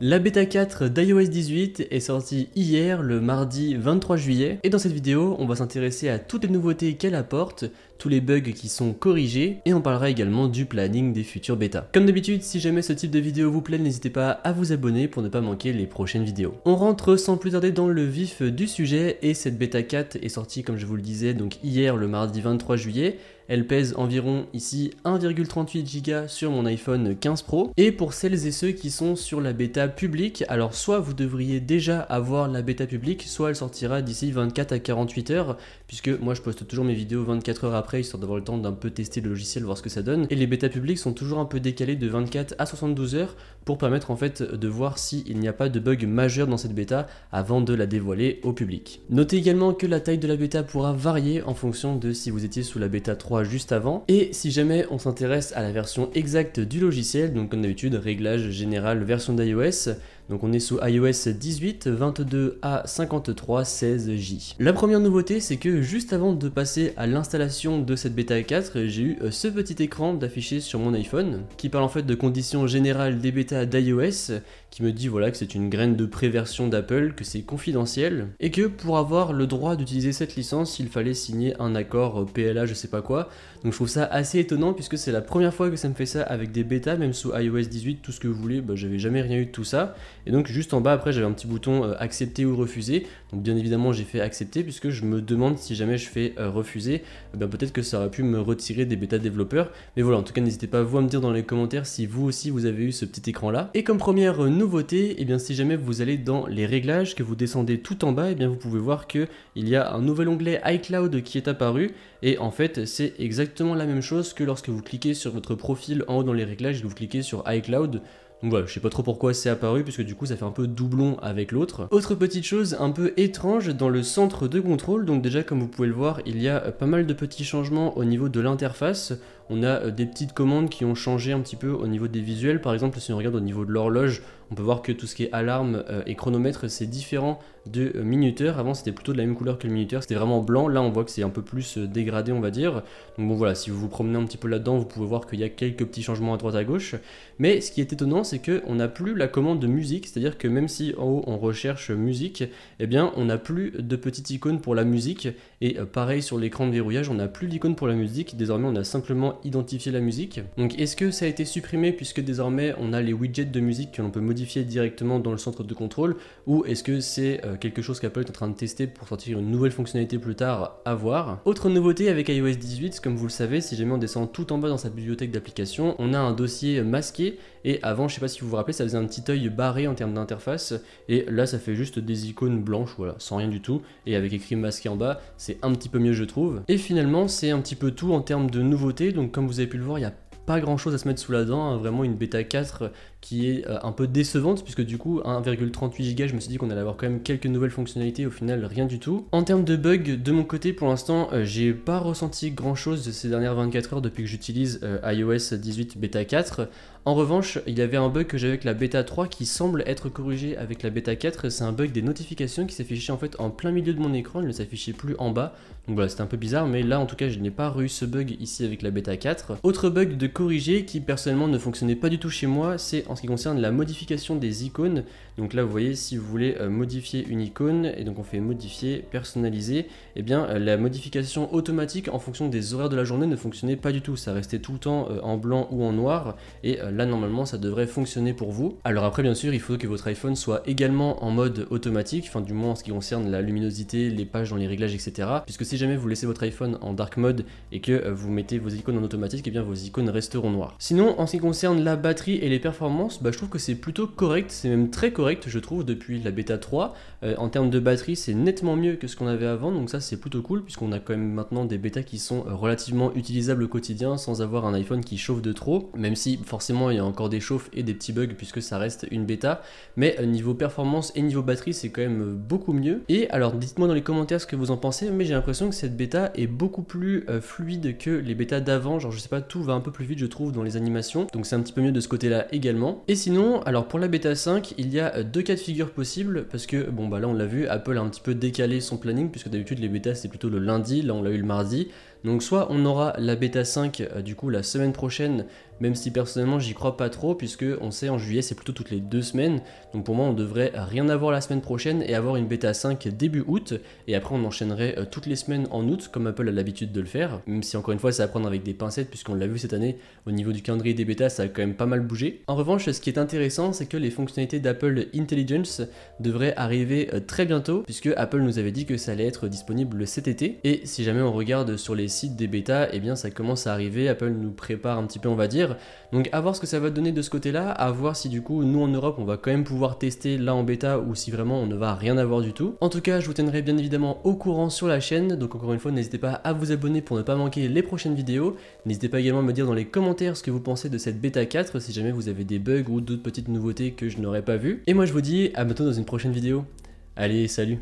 La bêta 4 d'iOS 18 est sortie hier, le mardi 23 juillet, et dans cette vidéo, on va s'intéresser à toutes les nouveautés qu'elle apporte, tous les bugs qui sont corrigés, et on parlera également du planning des futures bêtas. Comme d'habitude, si jamais ce type de vidéo vous plaît, n'hésitez pas à vous abonner pour ne pas manquer les prochaines vidéos. On rentre sans plus tarder dans le vif du sujet, et cette bêta 4 est sortie, comme je vous le disais, donc hier, le mardi 23 juillet, elle pèse environ ici 1,38 Go sur mon iPhone 15 Pro. Et pour celles et ceux qui sont sur la bêta publique, alors soit vous devriez déjà avoir la bêta publique, soit elle sortira d'ici 24 à 48 heures, puisque moi je poste toujours mes vidéos 24 heures après, histoire d'avoir le temps d'un peu tester le logiciel, voir ce que ça donne. Et les bêtas publiques sont toujours un peu décalées de 24 à 72 heures pour permettre en fait de voir s'il n'y a pas de bug majeur dans cette bêta avant de la dévoiler au public. Notez également que la taille de la bêta pourra varier en fonction de si vous étiez sous la bêta 3 juste avant. Et si jamais on s'intéresse à la version exacte du logiciel, donc comme d'habitude, réglage général version d'iOS, donc on est sous iOS 18, 22A, 53, 16J. La première nouveauté, c'est que juste avant de passer à l'installation de cette bêta 4, j'ai eu euh, ce petit écran d'affiché sur mon iPhone qui parle en fait de conditions générales des bêtas d'iOS qui me dit voilà que c'est une graine de préversion d'Apple, que c'est confidentiel et que pour avoir le droit d'utiliser cette licence, il fallait signer un accord euh, PLA, je sais pas quoi. Donc je trouve ça assez étonnant puisque c'est la première fois que ça me fait ça avec des bêtas, même sous iOS 18, tout ce que vous voulez, bah, j'avais jamais rien eu de tout ça. Et donc juste en bas après j'avais un petit bouton euh, accepter ou refuser. Donc bien évidemment j'ai fait accepter puisque je me demande si jamais je fais euh, refuser, eh ben, peut-être que ça aurait pu me retirer des bêta développeurs. Mais voilà, en tout cas n'hésitez pas vous à me dire dans les commentaires si vous aussi vous avez eu ce petit écran là. Et comme première euh, nouveauté, et eh bien si jamais vous allez dans les réglages, que vous descendez tout en bas, et eh bien vous pouvez voir que il y a un nouvel onglet iCloud qui est apparu. Et en fait c'est exactement la même chose que lorsque vous cliquez sur votre profil en haut dans les réglages et que vous cliquez sur iCloud. Je voilà, je sais pas trop pourquoi c'est apparu, puisque du coup ça fait un peu doublon avec l'autre. Autre petite chose un peu étrange dans le centre de contrôle, donc déjà comme vous pouvez le voir, il y a pas mal de petits changements au niveau de l'interface on a euh, des petites commandes qui ont changé un petit peu au niveau des visuels. Par exemple, si on regarde au niveau de l'horloge, on peut voir que tout ce qui est alarme euh, et chronomètre, c'est différent de euh, minuteur. Avant, c'était plutôt de la même couleur que le minuteur, c'était vraiment blanc. Là, on voit que c'est un peu plus dégradé, on va dire. Donc bon, voilà, si vous vous promenez un petit peu là-dedans, vous pouvez voir qu'il y a quelques petits changements à droite à gauche. Mais ce qui est étonnant, c'est qu'on n'a plus la commande de musique, c'est-à-dire que même si en haut on recherche musique, eh bien, on n'a plus de petite icônes pour la musique. Et pareil sur l'écran de verrouillage, on n'a plus l'icône pour la musique. Désormais, on a simplement identifier la musique. Donc est-ce que ça a été supprimé puisque désormais on a les widgets de musique que l'on peut modifier directement dans le centre de contrôle ou est-ce que c'est euh, quelque chose qu'Apple est en train de tester pour sortir une nouvelle fonctionnalité plus tard à voir. Autre nouveauté avec iOS 18, comme vous le savez, si jamais on descend tout en bas dans sa bibliothèque d'applications, on a un dossier masqué et avant, je sais pas si vous vous rappelez, ça faisait un petit œil barré en termes d'interface et là ça fait juste des icônes blanches, voilà, sans rien du tout et avec écrit masqué en bas, c'est un petit peu mieux je trouve. Et finalement, c'est un petit peu tout en termes de nouveautés, donc donc comme vous avez pu le voir, il n'y a pas grand chose à se mettre sous la dent, hein. vraiment une bêta 4 qui est euh, un peu décevante puisque du coup 1,38 Go je me suis dit qu'on allait avoir quand même quelques nouvelles fonctionnalités au final rien du tout. En termes de bugs de mon côté pour l'instant euh, j'ai pas ressenti grand chose de ces dernières 24 heures depuis que j'utilise euh, iOS 18 bêta 4 en revanche, il y avait un bug que j'avais avec la bêta 3 qui semble être corrigé avec la bêta 4. C'est un bug des notifications qui s'affichait en fait en plein milieu de mon écran, il ne s'affichait plus en bas. Donc voilà, c'était un peu bizarre, mais là en tout cas, je n'ai pas eu ce bug ici avec la bêta 4. Autre bug de corrigé qui personnellement ne fonctionnait pas du tout chez moi, c'est en ce qui concerne la modification des icônes. Donc là, vous voyez, si vous voulez euh, modifier une icône, et donc on fait modifier, personnaliser, et eh bien euh, la modification automatique en fonction des horaires de la journée ne fonctionnait pas du tout. Ça restait tout le temps euh, en blanc ou en noir, et là normalement ça devrait fonctionner pour vous. Alors après bien sûr il faut que votre iPhone soit également en mode automatique, enfin du moins en ce qui concerne la luminosité, les pages dans les réglages etc. Puisque si jamais vous laissez votre iPhone en dark mode et que euh, vous mettez vos icônes en automatique, et eh bien vos icônes resteront noires. Sinon en ce qui concerne la batterie et les performances, bah, je trouve que c'est plutôt correct, c'est même très correct je trouve depuis la bêta 3. Euh, en termes de batterie c'est nettement mieux que ce qu'on avait avant donc ça c'est plutôt cool puisqu'on a quand même maintenant des bêtas qui sont euh, relativement utilisables au quotidien sans avoir un iPhone qui chauffe de trop, même si forcément il y a encore des chauffes et des petits bugs puisque ça reste une bêta. Mais euh, niveau performance et niveau batterie, c'est quand même euh, beaucoup mieux. Et alors, dites-moi dans les commentaires ce que vous en pensez. Mais j'ai l'impression que cette bêta est beaucoup plus euh, fluide que les bêtas d'avant. Genre, je sais pas, tout va un peu plus vite, je trouve, dans les animations. Donc, c'est un petit peu mieux de ce côté-là également. Et sinon, alors pour la bêta 5, il y a deux cas de figure possibles parce que, bon, bah là, on l'a vu, Apple a un petit peu décalé son planning puisque d'habitude, les bêtas, c'est plutôt le lundi. Là, on l'a eu le mardi. Donc soit on aura la bêta 5 euh, du coup la semaine prochaine, même si personnellement j'y crois pas trop, puisque on sait en juillet c'est plutôt toutes les deux semaines, donc pour moi on devrait rien avoir la semaine prochaine et avoir une bêta 5 début août, et après on enchaînerait euh, toutes les semaines en août, comme Apple a l'habitude de le faire, même si encore une fois c'est à prendre avec des pincettes, puisqu'on l'a vu cette année, au niveau du calendrier des bêtas ça a quand même pas mal bougé. En revanche ce qui est intéressant c'est que les fonctionnalités d'Apple Intelligence devraient arriver euh, très bientôt, puisque Apple nous avait dit que ça allait être disponible cet été, et si jamais on regarde sur les Site des bêta, et eh bien ça commence à arriver, Apple nous prépare un petit peu on va dire. Donc à voir ce que ça va donner de ce côté-là, à voir si du coup nous en Europe on va quand même pouvoir tester là en bêta ou si vraiment on ne va rien avoir du tout. En tout cas je vous tiendrai bien évidemment au courant sur la chaîne, donc encore une fois n'hésitez pas à vous abonner pour ne pas manquer les prochaines vidéos. N'hésitez pas également à me dire dans les commentaires ce que vous pensez de cette bêta 4, si jamais vous avez des bugs ou d'autres petites nouveautés que je n'aurais pas vues. Et moi je vous dis à bientôt dans une prochaine vidéo. Allez salut